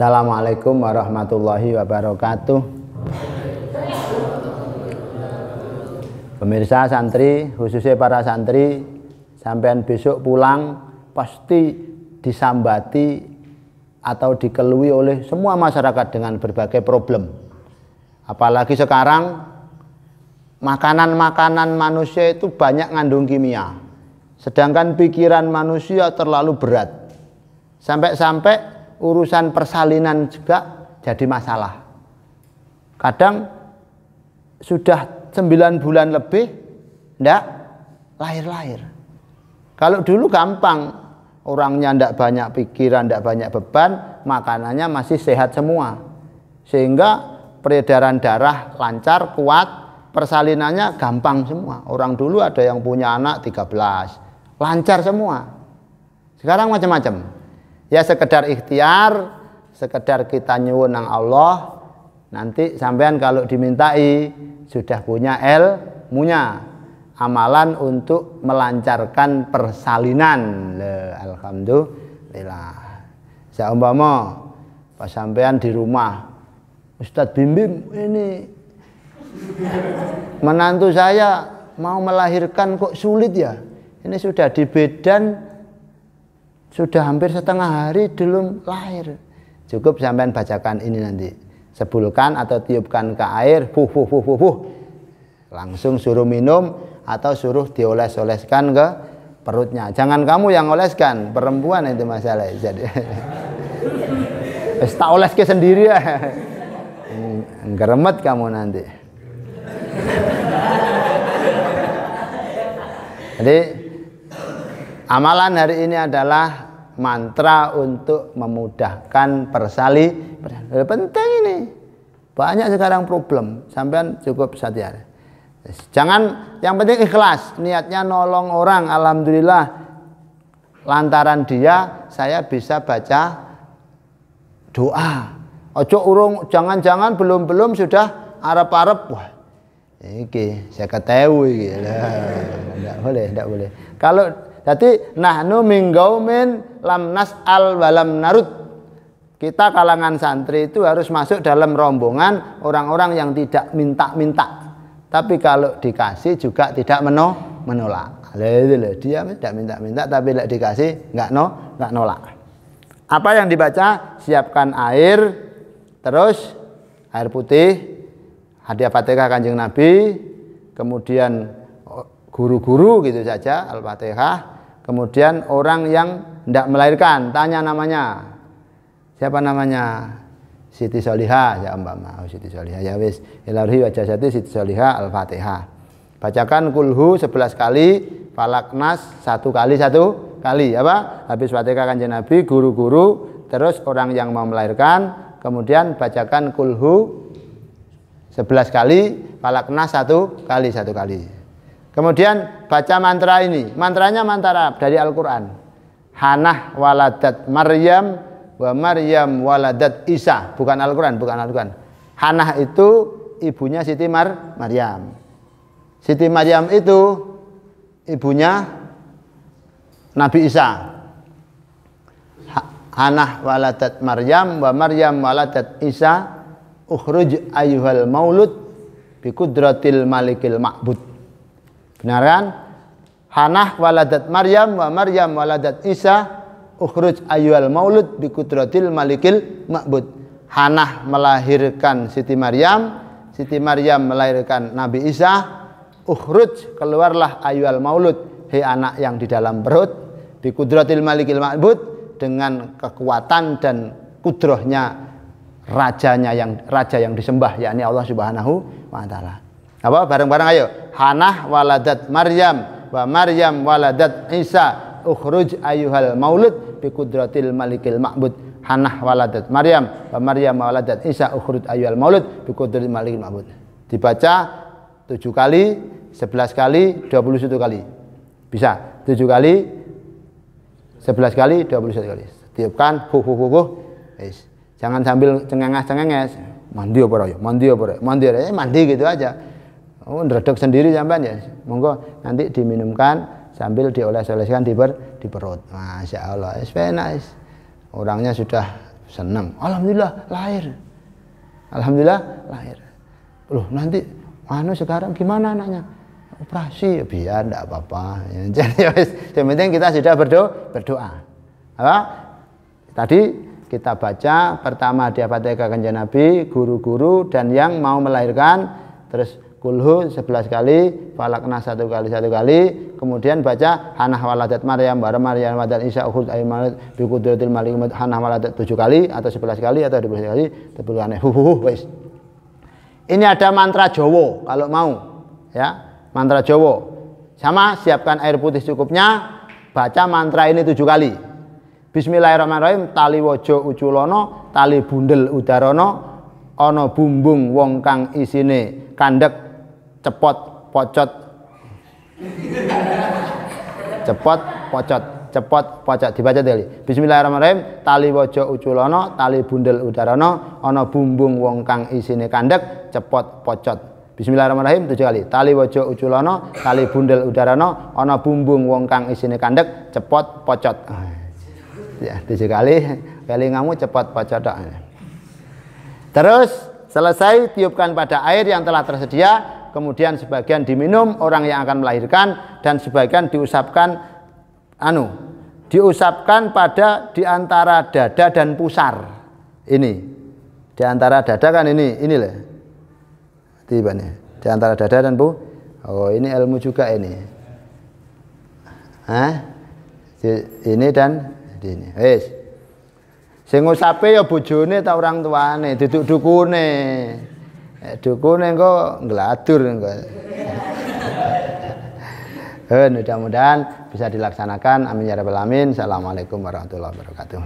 Assalamualaikum warahmatullahi wabarakatuh. Pemirsa santri, khususnya para santri, sampean besok pulang pasti disambati atau dikelui oleh semua masyarakat dengan berbagai problem. Apalagi sekarang makanan-makanan manusia itu banyak ngandung kimia. Sedangkan pikiran manusia terlalu berat. Sampai-sampai urusan persalinan juga jadi masalah. Kadang sudah sembilan bulan lebih ndak lahir-lahir. Kalau dulu gampang, orangnya ndak banyak pikiran, ndak banyak beban, makanannya masih sehat semua. Sehingga peredaran darah lancar, kuat, persalinannya gampang semua. Orang dulu ada yang punya anak 13, lancar semua. Sekarang macam-macam ya sekedar ikhtiar sekedar kita nyuwun nang Allah nanti sampean kalau dimintai sudah punya punya amalan untuk melancarkan persalinan Le, alhamdulillah seumpama pas sampean di rumah Ustadz bimbing ini menantu saya mau melahirkan kok sulit ya ini sudah di bedan sudah hampir setengah hari belum lahir. Cukup sampean bacakan ini nanti. Sebulkan atau tiupkan ke air, fuh fuh fuh fuh fuh. Langsung suruh minum atau suruh dioles-oleskan ke perutnya. Jangan kamu yang oleskan, perempuan itu masalah. Jadi Wis tak oles ke sendiri ya. Hmm, Geremet kamu nanti. Jadi Amalan hari ini adalah mantra untuk memudahkan persali. Penting ini. Banyak sekarang problem. Sampean cukup satu hari. Jangan yang penting ikhlas, niatnya nolong orang. Alhamdulillah lantaran dia saya bisa baca doa. Ojo urung jangan-jangan belum-belum sudah arep-arep wah. Iki saya ketahui Tidak boleh, tidak boleh. Kalau jadi nahnu min lam nas'al walam narut. Kita kalangan santri itu harus masuk dalam rombongan orang-orang yang tidak minta-minta. Tapi kalau dikasih juga tidak meno menolak. Dia kan tidak minta-minta tapi tidak dikasih nggak no nggak nolak. Apa yang dibaca? Siapkan air, terus air putih, hadiah fatihah kanjeng Nabi, kemudian guru-guru gitu saja Al-Fatihah. Kemudian orang yang tidak melahirkan, tanya namanya. Siapa namanya? Siti Solihah ya Mbak Mau oh, Siti Solihah ya wis ilahi wajah satu Siti Solihah Al-Fatihah. Bacakan kulhu sebelas kali, falaknas satu kali satu kali apa? Habis Fatihah Kanjeng Nabi guru-guru terus orang yang mau melahirkan kemudian bacakan kulhu sebelas kali, falaknas satu kali satu kali. Kemudian baca mantra ini. Mantranya mantra dari Al-Qur'an. Hanah waladat Maryam wa Maryam waladat Isa, bukan Al-Qur'an, bukan Al-Qur'an. Hanah itu ibunya Siti Mar Maryam. Siti Maryam itu ibunya Nabi Isa. Hanah waladat Maryam wa Maryam waladat Isa ukhruj ayyuhal maulud bi malikil ma'bud. Benar kan? Hanah waladat Maryam wa Maryam waladat Isa ukhruj ayyul maulud bi kudratil malikil ma'bud. Hanah melahirkan Siti Maryam, Siti Maryam melahirkan Nabi Isa. Ukhruj keluarlah ayyul maulud, hei anak yang di dalam perut bi kudratil malikil ma'bud dengan kekuatan dan kudrohnya rajanya yang raja yang disembah yakni Allah Subhanahu wa taala apa bareng-bareng ayo Hanah waladat Maryam wa Maryam waladat Isa ukhruj ayuhal maulud bi kudratil malikil ma'bud Hanah waladat Maryam wa Maryam waladat Isa ukhruj ayuhal maulud bi kudratil malikil ma'bud dibaca 7 kali 11 kali 21 kali bisa 7 kali 11 kali 21 kali tiupkan hu hu hu hu jangan sambil cengengah cengenges mandi apa ya mandi apa ya mandi ya mandi gitu aja Oh, ndredeg sendiri sampean ya. Monggo nanti diminumkan sambil dioles-oleskan di, per, di perut. Masya Allah, es nice. Orangnya sudah senang. Alhamdulillah lahir. Alhamdulillah lahir. Loh, nanti anu sekarang gimana anaknya? Operasi ya biar enggak apa-apa. Ya, jadi ya yang penting kita sudah berdoa, berdoa. Apa? Tadi kita baca pertama dia Fatihah Kanjeng Nabi, guru-guru dan yang mau melahirkan terus kulhu sebelas kali, falakna satu kali satu kali, kemudian baca hanah waladat Maryam Bara Maryam wadat Isa ukhud aimanat bi qudratil malik hanah waladat tujuh kali atau sebelas kali atau dua 12 kali, hu hu wis. Ini ada mantra Jowo, kalau mau ya, mantra Jowo, Sama siapkan air putih cukupnya, baca mantra ini tujuh kali. Bismillahirrahmanirrahim tali wajo uculono tali bundel udarono ana bumbung wong kang isine kandhek cepot pocot cepot pocot cepot pocot dibaca dulu bismillahirrahmanirrahim tali waja uculono tali bundel udarono ono bumbung wong kang isine kandek cepot pocot Bismillahirrahmanirrahim tujuh kali. Tali wajo uculono tali bundel udarono ono bumbung wong kang isine kandek cepot pocot. Ya, tujuh kali. Kali ngamu cepot pocot. Terus selesai tiupkan pada air yang telah tersedia kemudian sebagian diminum orang yang akan melahirkan dan sebagian diusapkan anu diusapkan pada diantara dada dan pusar ini diantara dada kan ini ini lah tiba nih diantara dada dan bu oh ini ilmu juga ini Hah? ini dan ini wes sing ngusape ya bojone ta orang tuane duduk dukune Eh, dukun engko ngelatur engko. Eh, mudah-mudahan bisa dilaksanakan. Amin ya rabbal alamin. Assalamualaikum warahmatullahi wabarakatuh.